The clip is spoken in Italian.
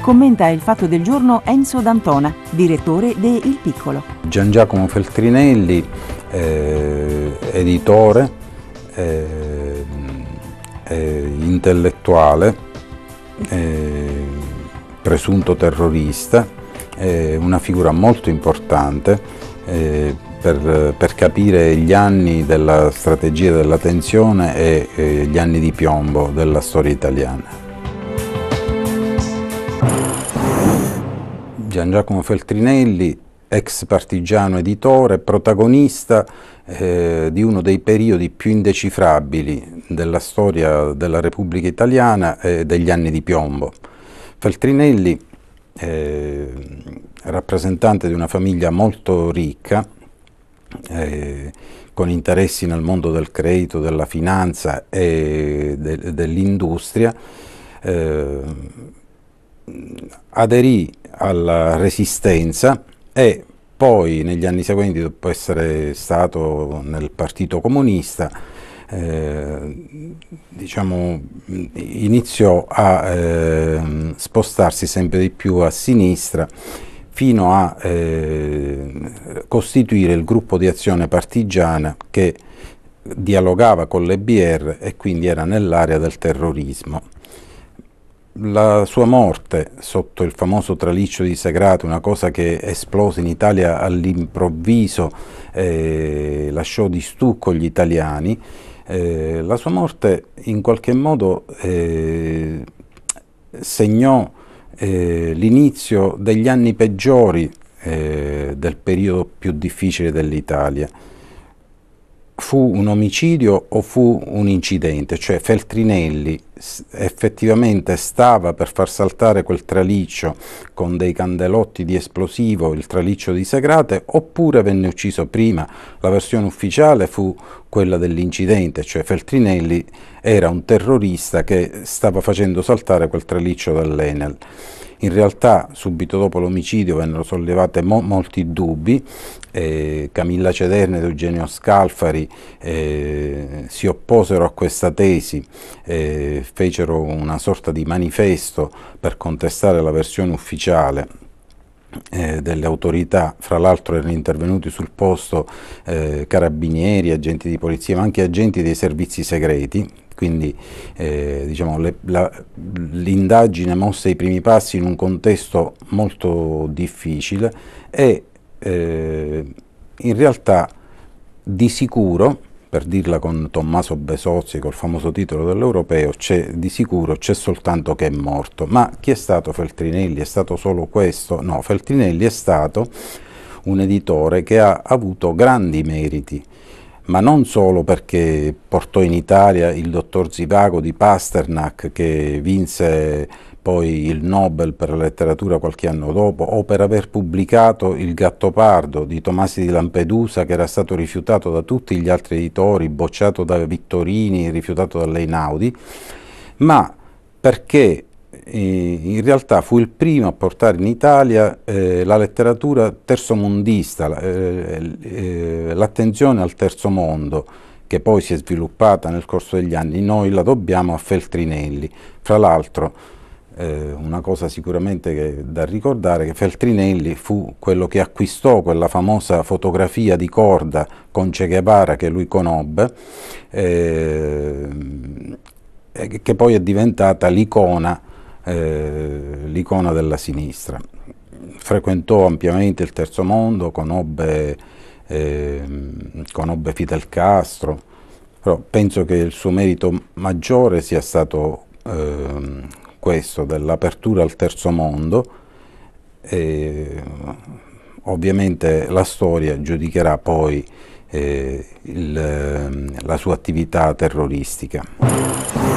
Commenta il fatto del giorno Enzo D'Antona, direttore de Il Piccolo. Gian Giacomo Feltrinelli, eh, editore, eh, eh, intellettuale, eh, presunto terrorista, eh, una figura molto importante eh, per, per, capire gli anni della strategia della tensione e gli anni di piombo della storia italiana. Gian Giacomo Feltrinelli, ex partigiano editore, protagonista eh, di uno dei periodi più indecifrabili della storia della Repubblica Italiana e eh, degli anni di piombo. Feltrinelli, eh, rappresentante di una famiglia molto ricca, eh, con interessi nel mondo del credito, della finanza e de dell'industria, eh, aderì alla resistenza e poi negli anni seguenti, dopo essere stato nel Partito Comunista, eh, diciamo, iniziò a eh, spostarsi sempre di più a sinistra fino a eh, costituire il gruppo di azione partigiana che dialogava con le BR e quindi era nell'area del terrorismo la sua morte sotto il famoso traliccio di Sagrato, una cosa che esplose in Italia all'improvviso, eh, lasciò di stucco gli italiani, eh, la sua morte in qualche modo eh, segnò eh, l'inizio degli anni peggiori eh, del periodo più difficile dell'Italia fu un omicidio o fu un incidente, cioè Feltrinelli effettivamente stava per far saltare quel traliccio con dei candelotti di esplosivo, il traliccio di Segrate, oppure venne ucciso prima. La versione ufficiale fu quella dell'incidente, cioè Feltrinelli era un terrorista che stava facendo saltare quel traliccio dall'Enel. In realtà subito dopo l'omicidio vennero sollevati mo molti dubbi, eh, Camilla Cederne ed Eugenio Scalfari eh, si opposero a questa tesi, eh, fecero una sorta di manifesto per contestare la versione ufficiale eh, delle autorità, fra l'altro erano intervenuti sul posto eh, carabinieri, agenti di polizia, ma anche agenti dei servizi segreti, quindi eh, diciamo, l'indagine mosse i primi passi in un contesto molto difficile e eh, in realtà di sicuro per dirla con Tommaso Besozzi, col famoso titolo dell'Europeo, di sicuro c'è soltanto che è morto. Ma chi è stato Feltrinelli? È stato solo questo? No, Feltrinelli è stato un editore che ha avuto grandi meriti, ma non solo perché portò in Italia il dottor Zivago di Pasternak che vinse poi il Nobel per la letteratura qualche anno dopo, o per aver pubblicato Il Gattopardo di Tomasi di Lampedusa, che era stato rifiutato da tutti gli altri editori, bocciato da Vittorini, rifiutato da Leinaudi, ma perché eh, in realtà fu il primo a portare in Italia eh, la letteratura terzomondista, eh, eh, l'attenzione al terzo mondo che poi si è sviluppata nel corso degli anni, noi la dobbiamo a Feltrinelli. Fra l'altro eh, una cosa sicuramente che, da ricordare che Feltrinelli fu quello che acquistò quella famosa fotografia di corda con Che Guevara che lui conobbe, eh, che poi è diventata l'icona, eh, l'icona della sinistra. Frequentò ampiamente il terzo mondo, conobbe, ehm, conobbe Fidel Castro, però penso che il suo merito maggiore sia stato ehm, questo, dell'apertura al terzo mondo, eh, ovviamente la storia giudicherà poi eh, il, ehm, la sua attività terroristica.